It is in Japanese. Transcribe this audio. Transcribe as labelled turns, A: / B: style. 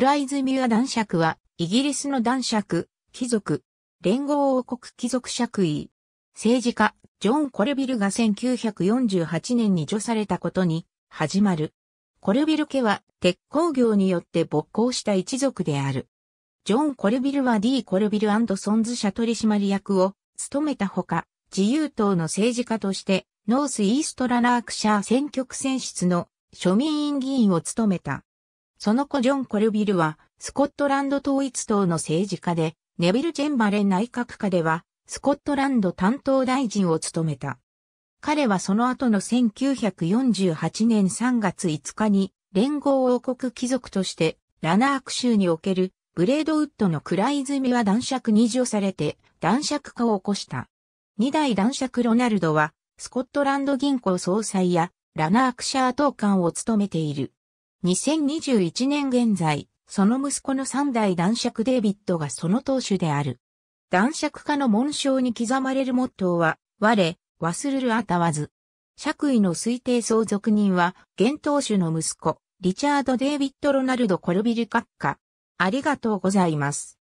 A: ライズミュア男爵は、イギリスの男爵、貴族、連合王国貴族爵位。政治家、ジョン・コルビルが1948年に除されたことに、始まる。コルビル家は、鉄鋼業によって勃興した一族である。ジョン・コルビルは D・ コルビルソンズ社取締役を、務めたほか、自由党の政治家として、ノース・イーストラ・ラークシャー選挙区選出の庶民院議員を務めた。その子ジョン・コルビルは、スコットランド統一党の政治家で、ネビル・チェンバレン内閣下では、スコットランド担当大臣を務めた。彼はその後の1948年3月5日に、連合王国貴族として、ラナーク州における、ブレードウッドのズ泉は男爵に除されて、男爵化を起こした。二代男爵ロナルドは、スコットランド銀行総裁や、ラナークシャー等官を務めている。2021年現在、その息子の三代男爵デイビッドがその当主である。男爵家の紋章に刻まれるモットーは、我、忘れるあたわず。爵位の推定相続人は、現当主の息子、リチャード・デイビッド・ロナルド・コルビル閣下。ありがとうございます。